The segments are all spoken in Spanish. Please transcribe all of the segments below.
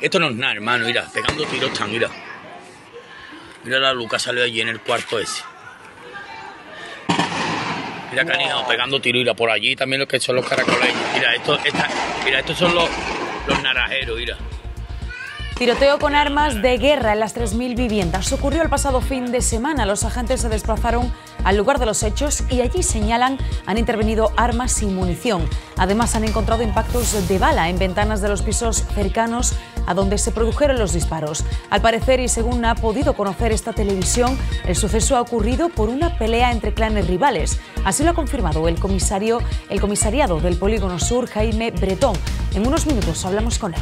Esto no es nada, hermano, mira, pegando tiros tan, mira. Mira la Luca salió allí en el cuarto ese. Mira canijo, pegando tiro, mira, por allí también lo que son los caracoles... Mira, mira estos son los, los narajeros, mira. Tiroteo con armas de guerra en las 3.000 viviendas ocurrió el pasado fin de semana. Los agentes se desplazaron al lugar de los hechos y allí señalan han intervenido armas sin munición. Además han encontrado impactos de bala en ventanas de los pisos cercanos a donde se produjeron los disparos. Al parecer, y según ha podido conocer esta televisión, el suceso ha ocurrido por una pelea entre clanes rivales. Así lo ha confirmado el comisario, el comisariado del Polígono Sur, Jaime Bretón. En unos minutos hablamos con él.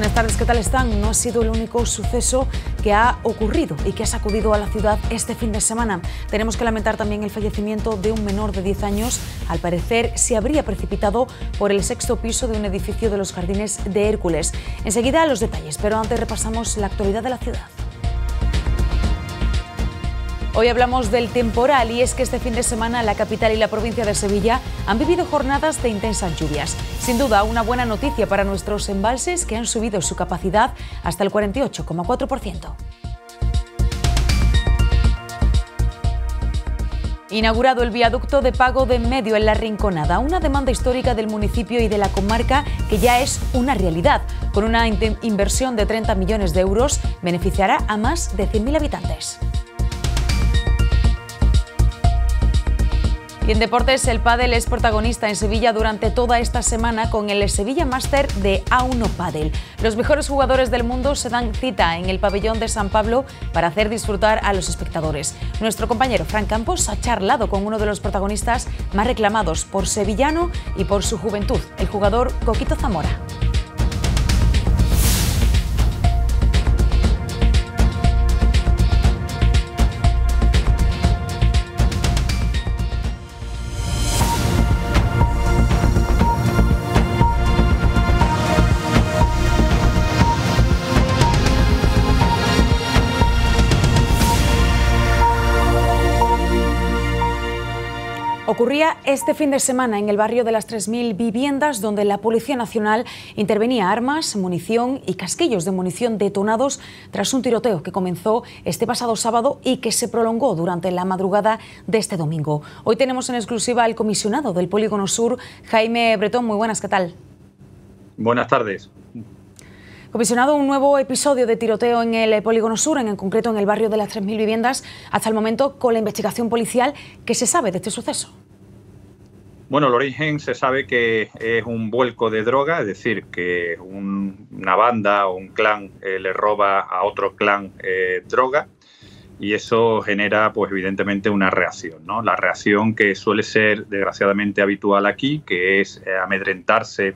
buenas tardes, ¿qué tal están? No ha sido el único suceso que ha ocurrido y que ha sacudido a la ciudad este fin de semana. Tenemos que lamentar también el fallecimiento de un menor de 10 años. Al parecer se habría precipitado por el sexto piso de un edificio de los jardines de Hércules. Enseguida los detalles, pero antes repasamos la actualidad de la ciudad. Hoy hablamos del temporal y es que este fin de semana la capital y la provincia de Sevilla han vivido jornadas de intensas lluvias. Sin duda, una buena noticia para nuestros embalses que han subido su capacidad hasta el 48,4%. Inaugurado el viaducto de pago de medio en La Rinconada, una demanda histórica del municipio y de la comarca que ya es una realidad. Con una inversión de 30 millones de euros, beneficiará a más de 100.000 habitantes. en deportes, el pádel es protagonista en Sevilla durante toda esta semana con el Sevilla Master de A1 Los mejores jugadores del mundo se dan cita en el pabellón de San Pablo para hacer disfrutar a los espectadores. Nuestro compañero Frank Campos ha charlado con uno de los protagonistas más reclamados por sevillano y por su juventud, el jugador Coquito Zamora. Ocurría este fin de semana en el barrio de las 3.000 viviendas donde la Policía Nacional intervenía armas, munición y casquillos de munición detonados tras un tiroteo que comenzó este pasado sábado y que se prolongó durante la madrugada de este domingo. Hoy tenemos en exclusiva al comisionado del Polígono Sur, Jaime Bretón. Muy buenas, ¿qué tal? Buenas tardes. Comisionado, un nuevo episodio de tiroteo en el Polígono Sur, en concreto en el barrio de las 3.000 viviendas, hasta el momento con la investigación policial que se sabe de este suceso. Bueno, el origen se sabe que es un vuelco de droga, es decir, que una banda o un clan eh, le roba a otro clan eh, droga y eso genera, pues evidentemente, una reacción, La reacción que suele ser desgraciadamente habitual aquí, que es eh, amedrentarse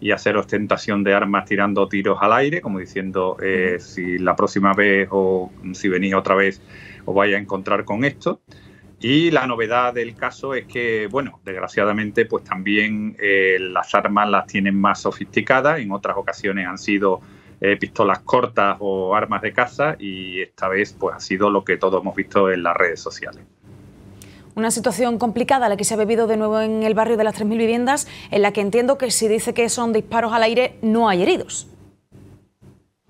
y hacer ostentación de armas tirando tiros al aire, como diciendo si la próxima vez o si venís otra vez os vais a encontrar con esto. Y la novedad del caso es que, bueno, desgraciadamente, pues también eh, las armas las tienen más sofisticadas. En otras ocasiones han sido eh, pistolas cortas o armas de caza y esta vez, pues ha sido lo que todos hemos visto en las redes sociales. Una situación complicada la que se ha vivido de nuevo en el barrio de las 3.000 viviendas, en la que entiendo que si dice que son disparos al aire, no hay heridos.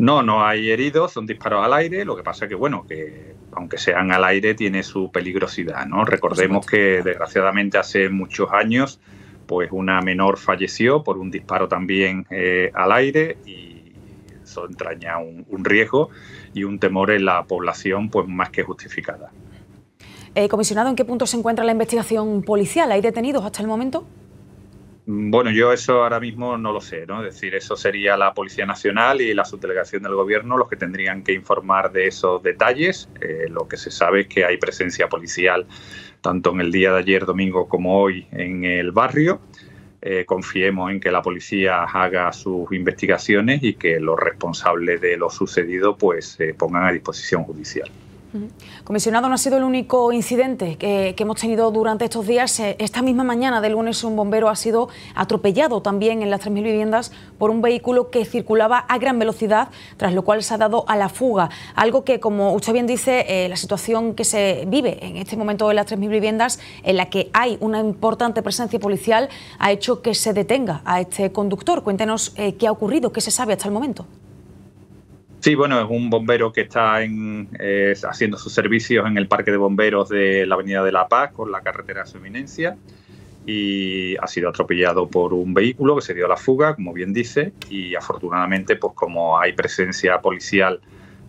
No, no hay heridos, son disparos al aire, lo que pasa que, bueno, que aunque sean al aire, tiene su peligrosidad, ¿no? Recordemos que, desgraciadamente, hace muchos años, pues una menor falleció por un disparo también eh, al aire y eso entraña un, riesgo y un temor en la población, pues más que justificada. Eh, comisionado, ¿en qué punto se encuentra la investigación policial? ¿Hay detenidos hasta el momento? Bueno, yo eso ahora mismo no lo sé, ¿no? Es decir, eso sería la Policía Nacional y la subdelegación del Gobierno los que tendrían que informar de esos detalles. Eh, lo que se sabe es que hay presencia policial tanto en el día de ayer, domingo, como hoy en el barrio. Eh, confiemos en que la policía haga sus investigaciones y que los responsables de lo sucedido pues se eh, pongan a disposición judicial. Comisionado, no ha sido el único incidente que, hemos tenido durante estos días. Eh, esta misma mañana del lunes un bombero ha sido atropellado también en las 3.000 viviendas por un vehículo que circulaba a gran velocidad, tras lo cual se ha dado a la fuga. Algo que, como usted bien dice, eh, la situación que se vive en este momento en las 3.000 viviendas, en la que hay una importante presencia policial, ha hecho que se detenga a este conductor. Cuéntenos eh, qué ha ocurrido, qué se sabe hasta el momento. Sí, bueno, es un bombero que está en, eh, haciendo sus servicios en el parque de bomberos de la Avenida de la Paz con la carretera de su eminencia y ha sido atropellado por un vehículo que se dio a la fuga, como bien dice, y afortunadamente, pues como hay presencia policial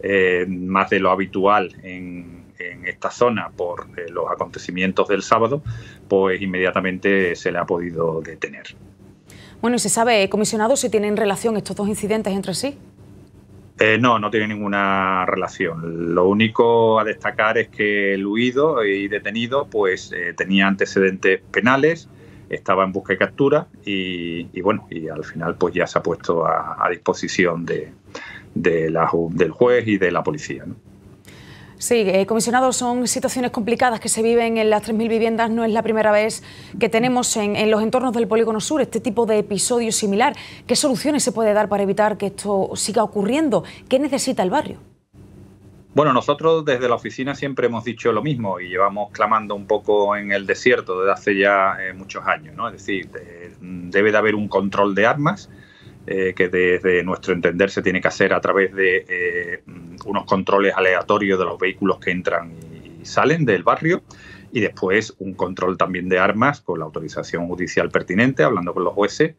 eh, más de lo habitual en, esta zona por eh, los acontecimientos del sábado, pues inmediatamente se le ha podido detener. Bueno, ¿y se sabe, comisionado, si tienen relación estos dos incidentes entre sí? Eh, no, no tiene ninguna relación. Lo único a destacar es que el huido y detenido pues eh, tenía antecedentes penales, estaba en busca de captura y, bueno, y al final pues ya se ha puesto a, disposición de, del juez y de la policía. Sí, eh, comisionado, son situaciones complicadas que se viven en las 3.000 viviendas. No es la primera vez que tenemos en, los entornos del Polígono Sur este tipo de episodio similar. ¿Qué soluciones se puede dar para evitar que esto siga ocurriendo? ¿Qué necesita el barrio? Bueno, nosotros desde la oficina siempre hemos dicho lo mismo y llevamos clamando un poco en el desierto desde hace ya eh, muchos años. Es decir, debe de haber un control de armas eh, que desde nuestro entender se tiene que hacer a través de eh, unos controles aleatorios de los vehículos que entran y salen del barrio y después un control también de armas con la autorización judicial pertinente, hablando con los jueces,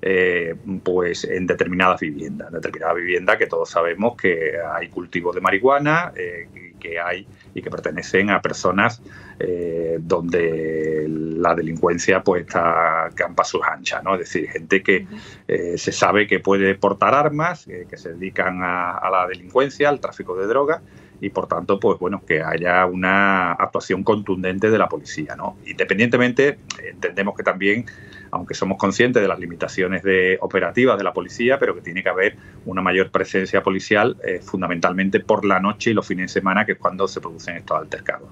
eh, pues en determinadas viviendas, en determinadas viviendas que todos sabemos que hay cultivo de marihuana, que hay y que pertenecen a personas eh, donde la delincuencia pues está campa sus anchas, ¿no? Es decir, gente que eh, se sabe que puede portar armas, eh, que se dedican a, la delincuencia, al tráfico de drogas y por tanto, pues bueno, que haya una actuación contundente de la policía, ¿no? Independientemente, entendemos que también, aunque somos conscientes de las limitaciones de, operativas de la policía, pero que tiene que haber una mayor presencia policial, fundamentalmente por la noche y los fines de semana, que es cuando se producen estos altercados.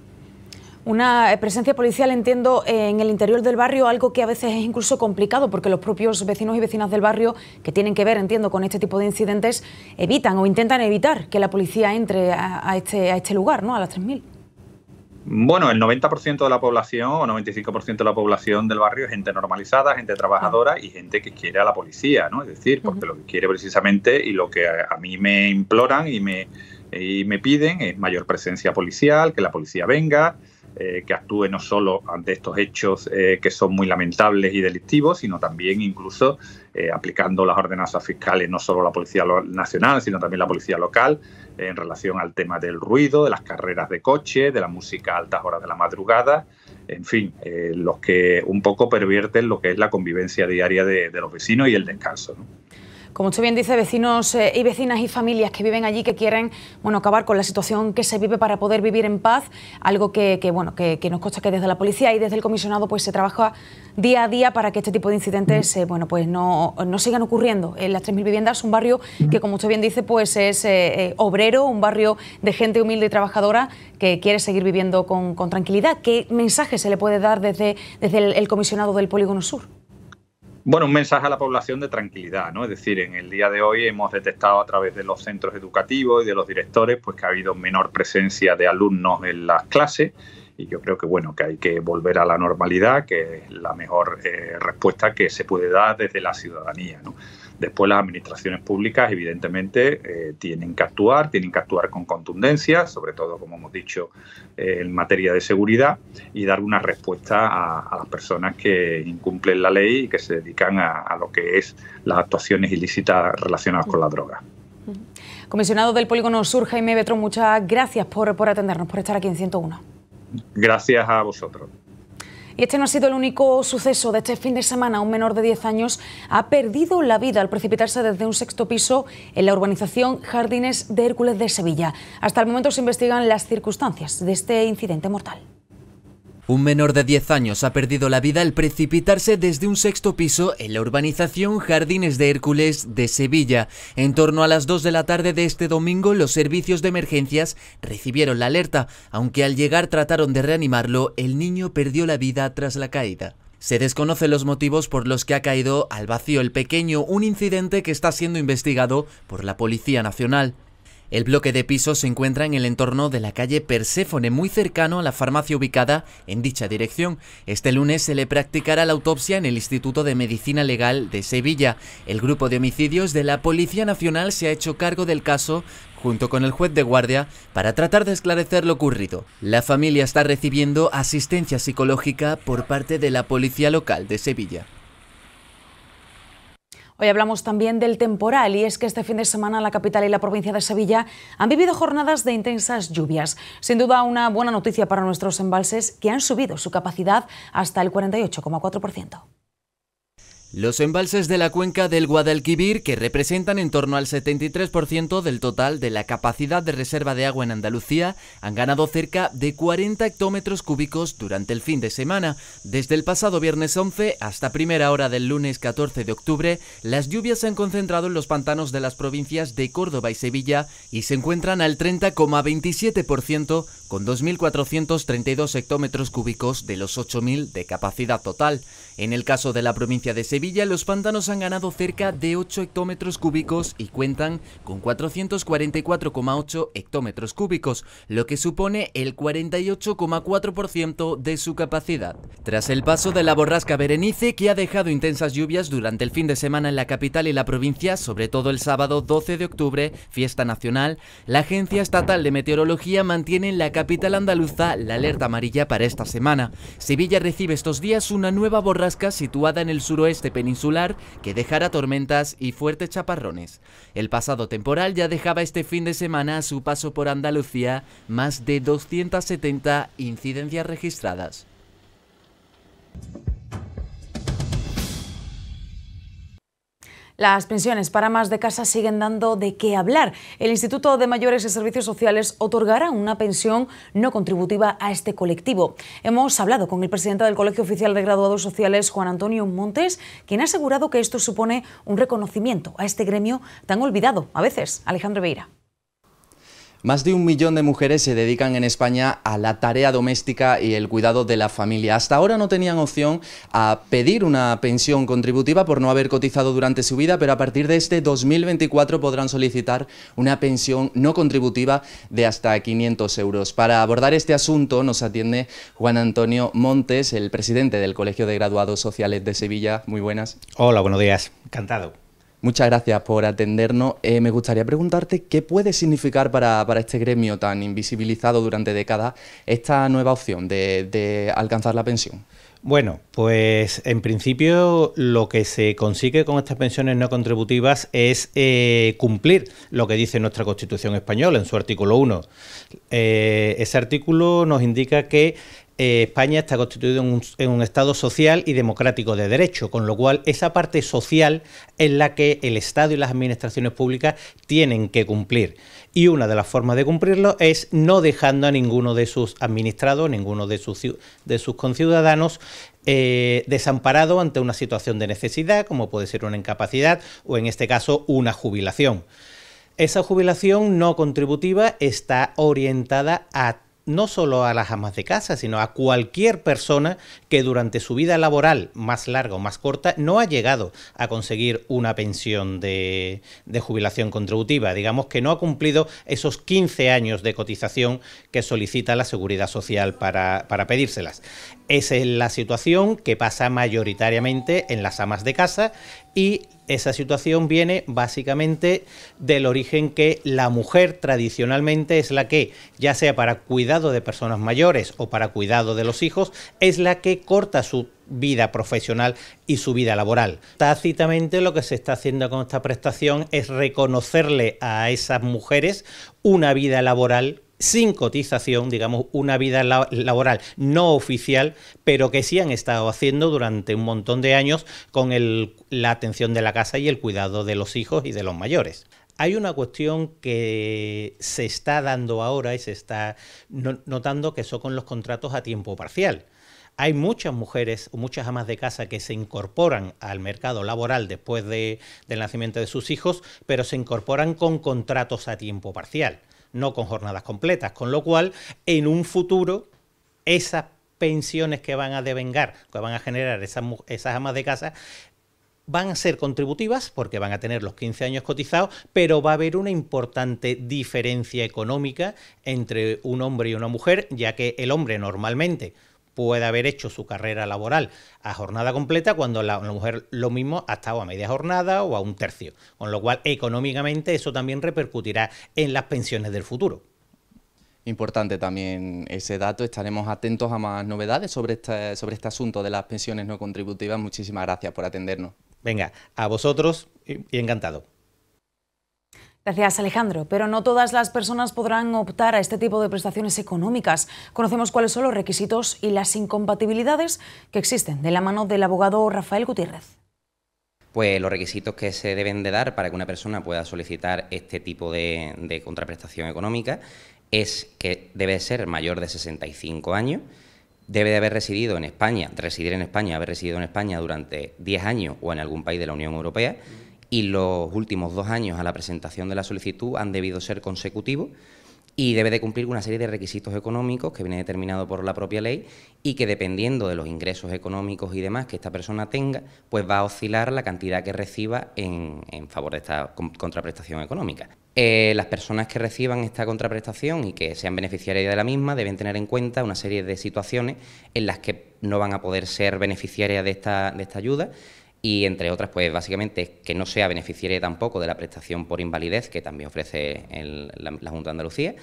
Una eh, presencia policial, entiendo, en el interior del barrio, algo que a veces es incluso complicado porque los propios vecinos y vecinas del barrio, que tienen que ver, entiendo, con este tipo de incidentes, evitan o intentan evitar que la policía entre a, este, este, lugar, ¿no? A las 3.000. Bueno, el 90% de la población o 95% de la población del barrio es gente normalizada, gente trabajadora ah. y gente que quiere a la policía, ¿no? Es decir, porque lo que quiere precisamente y lo que a mí me imploran y me, y me piden es mayor presencia policial, que la policía venga, eh, que actúe no solo ante estos hechos eh, que son muy lamentables y delictivos, sino también incluso eh, aplicando las ordenanzas fiscales no solo la Policía Nacional, sino también la Policía Local en relación al tema del ruido, de las carreras de coche, de la música a altas horas de la madrugada, en fin, los que un poco pervierten lo que es la convivencia diaria de, los vecinos y el descanso. Como usted bien dice, vecinos eh, y vecinas y familias que viven allí que quieren bueno, acabar con la situación que se vive para poder vivir en paz, algo que, bueno, que, nos consta que desde la policía y desde el comisionado pues, se trabaja día a día para que este tipo de incidentes eh, bueno, pues no, sigan ocurriendo. En las 3.000 viviendas, un barrio que, como usted bien dice, pues es eh, obrero, un barrio de gente humilde y trabajadora que quiere seguir viviendo con, tranquilidad. ¿Qué mensaje se le puede dar desde, desde el comisionado del Polígono Sur? Bueno, un mensaje a la población de tranquilidad, ¿no? Es decir, en el día de hoy hemos detectado a través de los centros educativos y de los directores, pues que ha habido menor presencia de alumnos en las clases y yo creo que bueno que hay que volver a la normalidad que es la mejor eh, respuesta que se puede dar desde la ciudadanía ¿no? Después las administraciones públicas, evidentemente, eh, tienen que actuar, tienen que actuar con contundencia, sobre todo, como hemos dicho, eh, en materia de seguridad, y dar una respuesta a, las personas que incumplen la ley y que se dedican a, lo que es las actuaciones ilícitas relacionadas con la droga. Comisionado del Polígono Sur, Jaime Betrón, muchas gracias por, por atendernos, por estar aquí en 101. Gracias a vosotros. Y este no ha sido el único suceso de este fin de semana. Un menor de 10 años ha perdido la vida al precipitarse desde un sexto piso en la urbanización Jardines de Hércules de Sevilla. Hasta el momento se investigan las circunstancias de este incidente mortal. Un menor de 10 años ha perdido la vida al precipitarse desde un sexto piso en la urbanización Jardines de Hércules de Sevilla. En torno a las 2 de la tarde de este domingo, los servicios de emergencias recibieron la alerta, aunque al llegar trataron de reanimarlo, el niño perdió la vida tras la caída. Se desconocen los motivos por los que ha caído al vacío el pequeño, un incidente que está siendo investigado por la Policía Nacional. El bloque de pisos se encuentra en el entorno de la calle Perséfone, muy cercano a la farmacia ubicada en dicha dirección. Este lunes se le practicará la autopsia en el Instituto de Medicina Legal de Sevilla. El grupo de homicidios de la Policía Nacional se ha hecho cargo del caso junto con el juez de guardia para tratar de esclarecer lo ocurrido. La familia está recibiendo asistencia psicológica por parte de la policía local de Sevilla. Hoy hablamos también del temporal y es que este fin de semana la capital y la provincia de Sevilla han vivido jornadas de intensas lluvias. Sin duda una buena noticia para nuestros embalses que han subido su capacidad hasta el 48,4%. Los embalses de la cuenca del Guadalquivir, que representan en torno al 73% del total de la capacidad de reserva de agua en Andalucía, han ganado cerca de 40 hectómetros cúbicos durante el fin de semana. Desde el pasado viernes 11 hasta primera hora del lunes 14 de octubre, las lluvias se han concentrado en los pantanos de las provincias de Córdoba y Sevilla y se encuentran al 30,27% con 2.432 hectómetros cúbicos de los 8.000 de capacidad total. En el caso de la provincia de Sevilla, los pantanos han ganado cerca de 8 hectómetros cúbicos y cuentan con 444,8 hectómetros cúbicos, lo que supone el 48,4% de su capacidad. Tras el paso de la borrasca Berenice, que ha dejado intensas lluvias durante el fin de semana en la capital y la provincia, sobre todo el sábado 12 de octubre, fiesta nacional, la Agencia Estatal de Meteorología mantiene en la capital andaluza la alerta amarilla para esta semana. Sevilla recibe estos días una nueva borrasca situada en el suroeste peninsular que dejará tormentas y fuertes chaparrones. El pasado temporal ya dejaba este fin de semana su paso por Andalucía más de 270 incidencias registradas. Las pensiones para más de casa siguen dando de qué hablar. El Instituto de Mayores y Servicios Sociales otorgará una pensión no contributiva a este colectivo. Hemos hablado con el presidente del Colegio Oficial de Graduados Sociales, Juan Antonio Montes, quien ha asegurado que esto supone un reconocimiento a este gremio tan olvidado a veces. Alejandro Beira. Más de un millón de mujeres se dedican en España a la tarea doméstica y el cuidado de la familia. Hasta ahora no tenían opción a pedir una pensión contributiva por no haber cotizado durante su vida, pero a partir de este 2024 podrán solicitar una pensión no contributiva de hasta 500 euros. Para abordar este asunto nos atiende Juan Antonio Montes, el presidente del Colegio de Graduados Sociales de Sevilla. Muy buenas. Hola, buenos días. Cantado. Muchas gracias por atendernos. Eh, me gustaría preguntarte qué puede significar para, este gremio tan invisibilizado durante décadas esta nueva opción de, alcanzar la pensión. Bueno, pues en principio lo que se consigue con estas pensiones no contributivas es eh, cumplir lo que dice nuestra Constitución española en su artículo 1. Eh, ese artículo nos indica que eh, España está constituida en un, Estado social y democrático de derecho, con lo cual esa parte social es la que el Estado y las administraciones públicas tienen que cumplir. Y una de las formas de cumplirlo es no dejando a ninguno de sus administrados, ninguno de sus, conciudadanos eh, desamparado ante una situación de necesidad, como puede ser una incapacidad o en este caso una jubilación. Esa jubilación no contributiva está orientada a no solo a las amas de casa, sino a cualquier persona que durante su vida laboral, más larga o más corta, no ha llegado a conseguir una pensión de, jubilación contributiva. Digamos que no ha cumplido esos 15 años de cotización que solicita la Seguridad Social para, para pedírselas. Esa es la situación que pasa mayoritariamente en las amas de casa y esa situación viene básicamente del origen que la mujer tradicionalmente es la que, ya sea para cuidado de personas mayores o para cuidado de los hijos, es la que corta su vida profesional y su vida laboral. Tácitamente lo que se está haciendo con esta prestación es reconocerle a esas mujeres una vida laboral sin cotización, digamos, una vida laboral no oficial, pero que sí han estado haciendo durante un montón de años con la atención de la casa y el cuidado de los hijos y de los mayores. Hay una cuestión que se está dando ahora y se está notando que son con los contratos a tiempo parcial. Hay muchas mujeres o muchas amas de casa que se incorporan al mercado laboral después del nacimiento de sus hijos, pero se incorporan con contratos a tiempo parcial no con jornadas completas, con lo cual en un futuro esas pensiones que van a devengar, que van a generar esas, esas amas de casa, van a ser contributivas porque van a tener los 15 años cotizados, pero va a haber una importante diferencia económica entre un hombre y una mujer, ya que el hombre normalmente puede haber hecho su carrera laboral a jornada completa cuando la, mujer lo mismo ha estado a media jornada o a un tercio. Con lo cual, económicamente, eso también repercutirá en las pensiones del futuro. Importante también ese dato, estaremos atentos a más novedades sobre este, sobre este asunto de las pensiones no contributivas. Muchísimas gracias por atendernos. Venga, a vosotros y encantado. Gracias Alejandro, pero no todas las personas podrán optar a este tipo de prestaciones económicas. Conocemos cuáles son los requisitos y las incompatibilidades que existen de la mano del abogado Rafael Gutiérrez pues los requisitos que se deben de dar para que una persona pueda solicitar este tipo de, contraprestación económica es que debe ser mayor de 65 años, debe de haber residido en España, residir en España, haber residido en España durante 10 años o en algún país de la Unión Europea y los últimos dos años a la presentación de la solicitud han debido ser consecutivos y debe de cumplir una serie de requisitos económicos que viene determinado por la propia ley y que dependiendo de los ingresos económicos y demás que esta persona tenga, pues va a oscilar la cantidad que reciba en, favor de esta contraprestación económica. Eh, las personas que reciban esta contraprestación y que sean beneficiarias de la misma deben tener en cuenta una serie de situaciones en las que no van a poder ser beneficiarias de de esta ayuda, y entre otras, pues básicamente que no sea beneficiario tampoco de la prestación por invalidez que también ofrece la, Junta de Andalucía,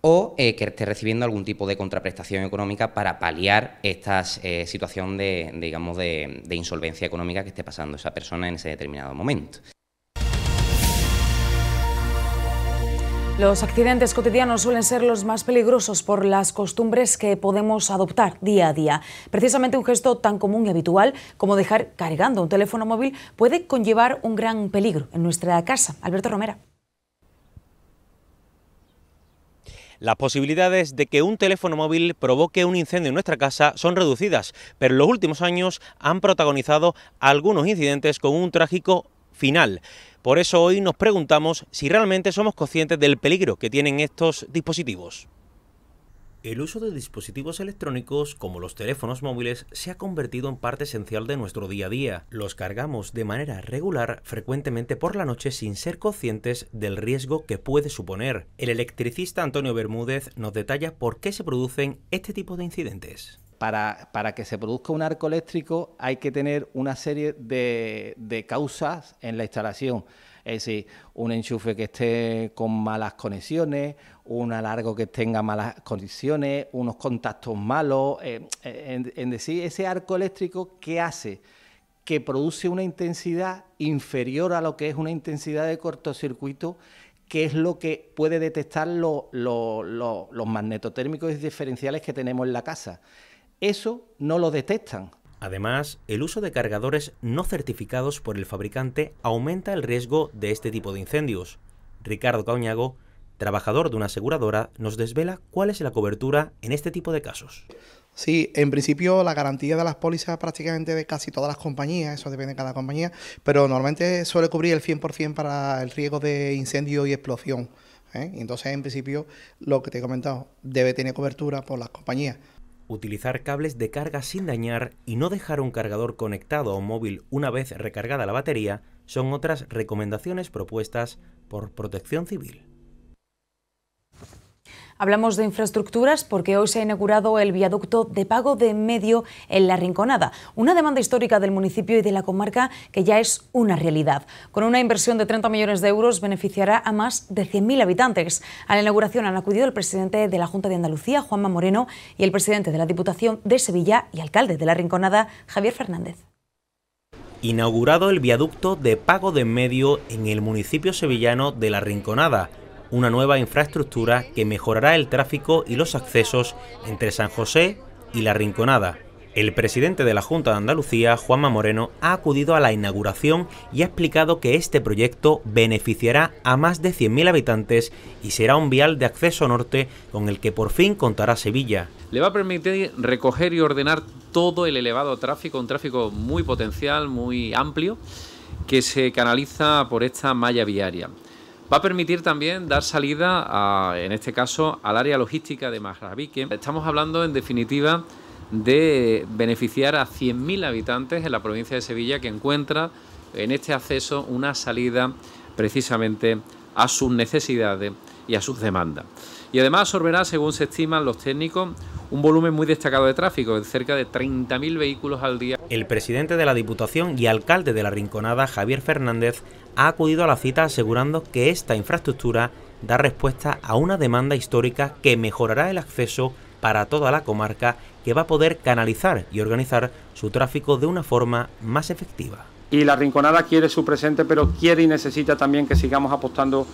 o eh, que esté recibiendo algún tipo de contraprestación económica para paliar esta eh, situación de, digamos, de insolvencia económica que esté pasando esa persona en ese determinado momento. Los accidentes cotidianos suelen ser los más peligrosos por las costumbres que podemos adoptar día a día. Precisamente un gesto tan común y habitual como dejar cargando un teléfono móvil puede conllevar un gran peligro en nuestra casa. Alberto Romera. Las posibilidades de que un teléfono móvil provoque un incendio en nuestra casa son reducidas, pero los últimos años han protagonizado algunos incidentes con un trágico final. Por eso hoy nos preguntamos si realmente somos conscientes del peligro que tienen estos dispositivos. El uso de dispositivos electrónicos como los teléfonos móviles se ha convertido en parte esencial de nuestro día a día. Los cargamos de manera regular, frecuentemente por la noche sin ser conscientes del riesgo que puede suponer. El electricista Antonio Bermúdez nos detalla por qué se producen este tipo de incidentes para, que se produzca un arco eléctrico hay que tener una serie de, causas en la instalación. Es decir, un enchufe que esté con malas conexiones, un alargo que tenga malas conexiones, unos contactos malos. Es eh, eh, en, decir, ese arco eléctrico, ¿qué hace? Que produce una intensidad inferior a lo que es una intensidad de cortocircuito, que es lo que puede detectar los los magnetotérmicos diferenciales que tenemos en la casa. Eso no lo detectan. Además, el uso de cargadores no certificados por el fabricante aumenta el riesgo de este tipo de incendios. Ricardo Cañago, trabajador de una aseguradora, nos desvela cuál es la cobertura en este tipo de casos. Sí, en principio la garantía de las pólizas prácticamente de casi todas las compañías, eso depende de cada compañía, pero normalmente suele cubrir el 100% para el riesgo de incendio y explosión. ¿eh? entonces, en principio, lo que te he comentado debe tener cobertura por las compañías utilizar cables de carga sin dañar y no dejar un cargador conectado a un móvil una vez recargada la batería son otras recomendaciones propuestas por Protección Civil. Hablamos de infraestructuras porque hoy se ha inaugurado el viaducto de pago de medio en La Rinconada, una demanda histórica del municipio y de la comarca que ya es una realidad. Con una inversión de 30 millones de euros beneficiará a más de 100.000 habitantes. A la inauguración han acudido el presidente de la Junta de Andalucía, Juanma Moreno, y el presidente de la Diputación de Sevilla y alcalde de La Rinconada, Javier Fernández. Inaugurado el viaducto de pago de medio en el municipio sevillano de La Rinconada una nueva infraestructura que mejorará el tráfico y los accesos entre San José y La Rinconada. El presidente de la Junta de Andalucía, Juanma Moreno, ha acudido a la inauguración y ha explicado que este proyecto beneficiará a más de 100.000 habitantes y será un vial de acceso norte con el que por fin contará Sevilla. Le va a permitir recoger y ordenar todo el elevado tráfico, un tráfico muy potencial, muy amplio, que se canaliza por esta malla viaria. Va a permitir también dar salida, en este caso, al área logística de Majravique... Estamos hablando, en definitiva, de beneficiar a 100.000 habitantes en la provincia de Sevilla que encuentra en este acceso una salida precisamente a sus necesidades y a sus demandas. Y además absorberá, según se estiman los técnicos, un volumen muy destacado de tráfico, de cerca de 30.000 vehículos al día. El presidente de la Diputación y alcalde de La Rinconada, Javier Fernández, ha acudido a la cita asegurando que esta infraestructura da respuesta a una demanda histórica que mejorará el acceso para toda la comarca que va a poder canalizar y organizar su tráfico de una forma más efectiva. Y la Rinconada quiere su presente, pero quiere y necesita también que sigamos apostando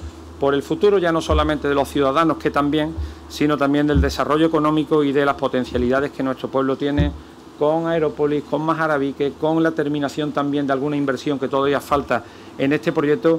por el futuro ya no solamente de los ciudadanos que también, sino también del desarrollo económico y de las potencialidades que nuestro pueblo tiene con Aerópolis, con Majarabique, con la terminación también de alguna inversión que todavía falta en este proyecto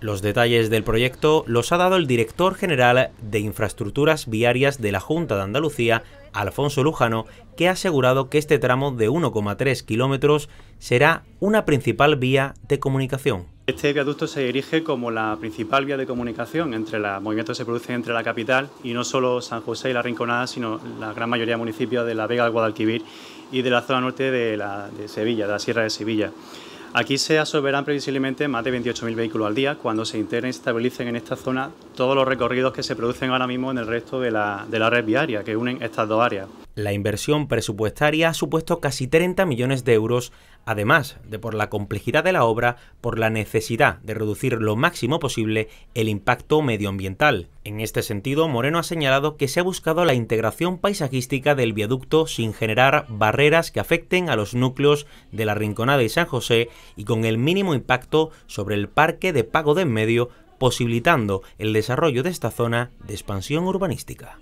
los detalles del proyecto los ha dado el director general de Infraestructuras Viarias de la Junta de Andalucía, Alfonso Lujano, que ha asegurado que este tramo de 1,3 kilómetros será una principal vía de comunicación. Este viaducto se erige como la principal vía de comunicación entre los movimientos que se producen entre la capital y no solo San José y la Rinconada, sino la gran mayoría de municipios de La Vega del Guadalquivir y de la zona norte de, la, Sevilla, de la Sierra de Sevilla. Aquí se absorberán previsiblemente más de 28.000 vehículos al día cuando se integren y estabilicen en esta zona todos los recorridos que se producen ahora mismo en el resto de la, de la red viaria que unen estas dos áreas. La inversión presupuestaria ha supuesto casi 30 millones de euros además de por la complejidad de la obra, por la necesidad de reducir lo máximo posible el impacto medioambiental. En este sentido, Moreno ha señalado que se ha buscado la integración paisajística del viaducto sin generar barreras que afecten a los núcleos de la Rinconada y San José y con el mínimo impacto sobre el parque de pago de medio, posibilitando el desarrollo de esta zona de expansión urbanística.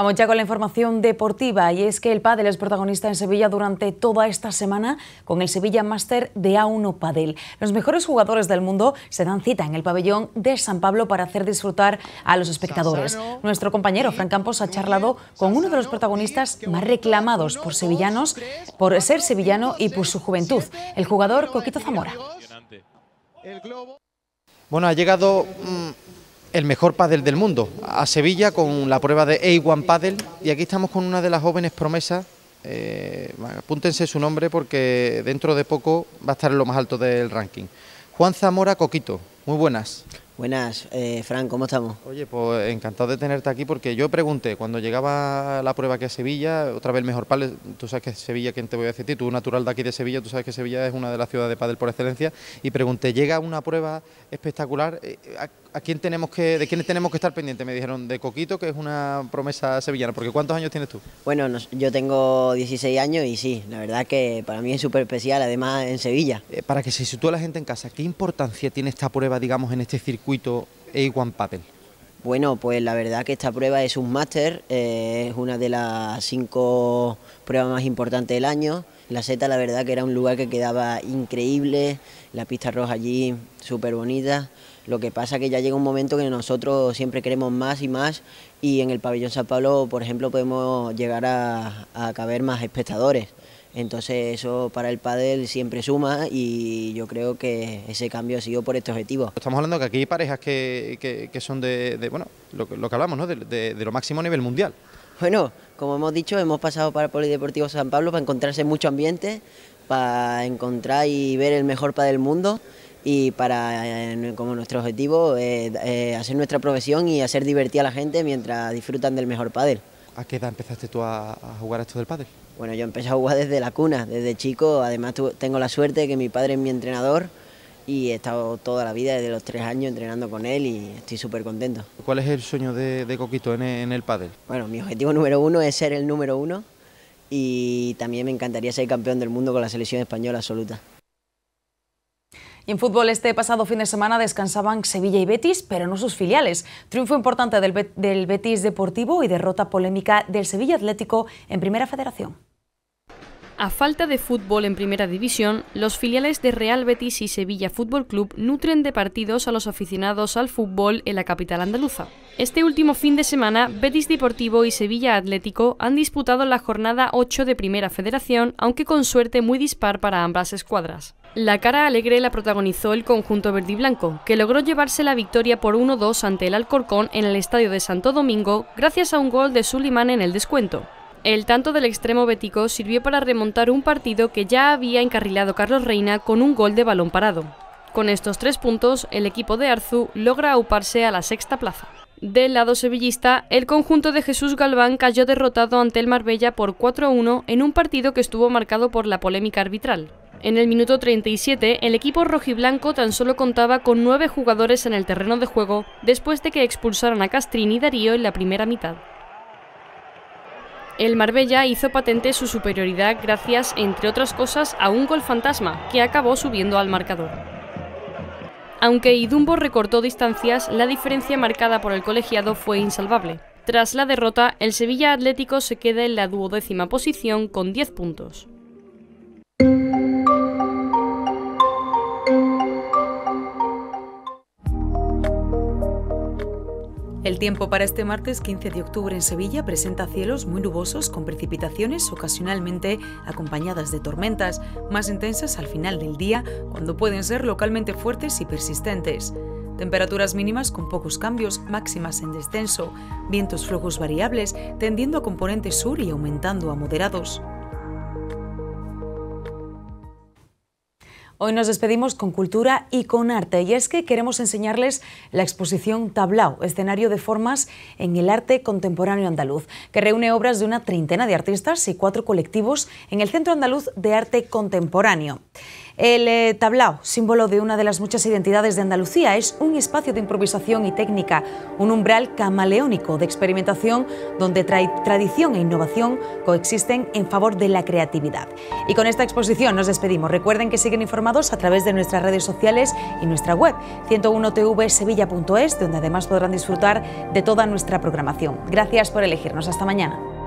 Vamos ya con la información deportiva y es que el pádel es protagonista en Sevilla durante toda esta semana con el Sevilla Master de A1 Padel. Los mejores jugadores del mundo se dan cita en el pabellón de San Pablo para hacer disfrutar a los espectadores. Nuestro compañero Fran Campos ha charlado con uno de los protagonistas más reclamados por sevillanos, por ser sevillano y por su juventud, el jugador Coquito Zamora. Bueno, ha llegado mm, el mejor pádel del mundo, a Sevilla con la prueba de A1 Padel y aquí estamos con una de las jóvenes promesas, eh, apúntense su nombre porque dentro de poco va a estar en lo más alto del ranking. Juan Zamora Coquito, muy buenas. Buenas, eh, Fran, ¿cómo estamos? Oye, pues encantado de tenerte aquí porque yo pregunté cuando llegaba la prueba aquí a Sevilla, otra vez mejor pádel, tú sabes que Sevilla, ¿quién te voy a decir? Tú, natural de aquí de Sevilla, tú sabes que Sevilla es una de las ciudades de pádel por excelencia y pregunté, ¿llega una prueba espectacular? Eh, eh, ¿A quién tenemos que, ¿De quiénes tenemos que estar pendiente? Me dijeron, de Coquito, que es una promesa sevillana, porque ¿cuántos años tienes tú? Bueno, yo tengo 16 años y sí, la verdad que para mí es súper especial, además en Sevilla. Eh, para que se sitúe la gente en casa, ¿qué importancia tiene esta prueba, digamos, en este circuito A1 papel Bueno, pues la verdad que esta prueba es un máster, eh, es una de las cinco pruebas más importantes del año. La Z la verdad que era un lugar que quedaba increíble, la pista roja allí súper bonita lo que pasa que ya llega un momento que nosotros siempre queremos más y más y en el pabellón San Pablo, por ejemplo, podemos llegar a, caber más espectadores. Entonces eso para el pádel siempre suma y yo creo que ese cambio ha sido por este objetivo. Estamos hablando que aquí hay parejas que, son de, bueno, lo, que hablamos, ¿no? De, lo máximo nivel mundial. Bueno, como hemos dicho, hemos pasado para el Polideportivo San Pablo para encontrarse mucho ambiente, para encontrar y ver el mejor pádel del mundo y para eh, como nuestro objetivo es eh, eh, hacer nuestra profesión y hacer divertir a la gente mientras disfrutan del mejor pádel. ¿A qué edad empezaste tú a, jugar a esto del pádel? Bueno, yo empecé a jugar desde la cuna, desde chico. Además tengo la suerte de que mi padre es mi entrenador y he estado toda la vida, desde los tres años, entrenando con él y estoy súper contento. ¿Cuál es el sueño de, Coquito en, en el pádel? Bueno, mi objetivo número uno es ser el número uno y también me encantaría ser campeón del mundo con la selección española absoluta en fútbol este pasado fin de semana descansaban Sevilla y Betis, pero no sus filiales. Triunfo importante del, del Betis Deportivo y derrota polémica del Sevilla Atlético en Primera Federación. A falta de fútbol en primera división, los filiales de Real Betis y Sevilla Fútbol Club nutren de partidos a los aficionados al fútbol en la capital andaluza. Este último fin de semana, Betis Deportivo y Sevilla Atlético han disputado la jornada 8 de Primera Federación, aunque con suerte muy dispar para ambas escuadras. La cara alegre la protagonizó el conjunto verdiblanco, blanco, que logró llevarse la victoria por 1-2 ante el Alcorcón en el estadio de Santo Domingo gracias a un gol de Sulimán en el descuento. El tanto del extremo bético sirvió para remontar un partido que ya había encarrilado Carlos Reina con un gol de balón parado. Con estos tres puntos, el equipo de Arzu logra auparse a la sexta plaza. Del lado sevillista, el conjunto de Jesús Galván cayó derrotado ante el Marbella por 4-1 en un partido que estuvo marcado por la polémica arbitral. En el minuto 37, el equipo rojiblanco tan solo contaba con nueve jugadores en el terreno de juego después de que expulsaran a Castrini y Darío en la primera mitad. El Marbella hizo patente su superioridad gracias, entre otras cosas, a un gol fantasma, que acabó subiendo al marcador. Aunque Idumbo recortó distancias, la diferencia marcada por el colegiado fue insalvable. Tras la derrota, el Sevilla Atlético se queda en la duodécima posición con 10 puntos. tiempo para este martes 15 de octubre en Sevilla presenta cielos muy nubosos con precipitaciones ocasionalmente acompañadas de tormentas más intensas al final del día cuando pueden ser localmente fuertes y persistentes. Temperaturas mínimas con pocos cambios, máximas en descenso, vientos flojos variables tendiendo a componente sur y aumentando a moderados. Hoy nos despedimos con cultura y con arte, y es que queremos enseñarles la exposición Tablao, escenario de formas en el arte contemporáneo andaluz, que reúne obras de una treintena de artistas y cuatro colectivos en el Centro Andaluz de Arte Contemporáneo. El eh, tablao, símbolo de una de las muchas identidades de Andalucía, es un espacio de improvisación y técnica, un umbral camaleónico de experimentación donde tradición e innovación coexisten en favor de la creatividad. Y con esta exposición nos despedimos. Recuerden que siguen informados a través de nuestras redes sociales y nuestra web 101tvsevilla.es, donde además podrán disfrutar de toda nuestra programación. Gracias por elegirnos. Hasta mañana.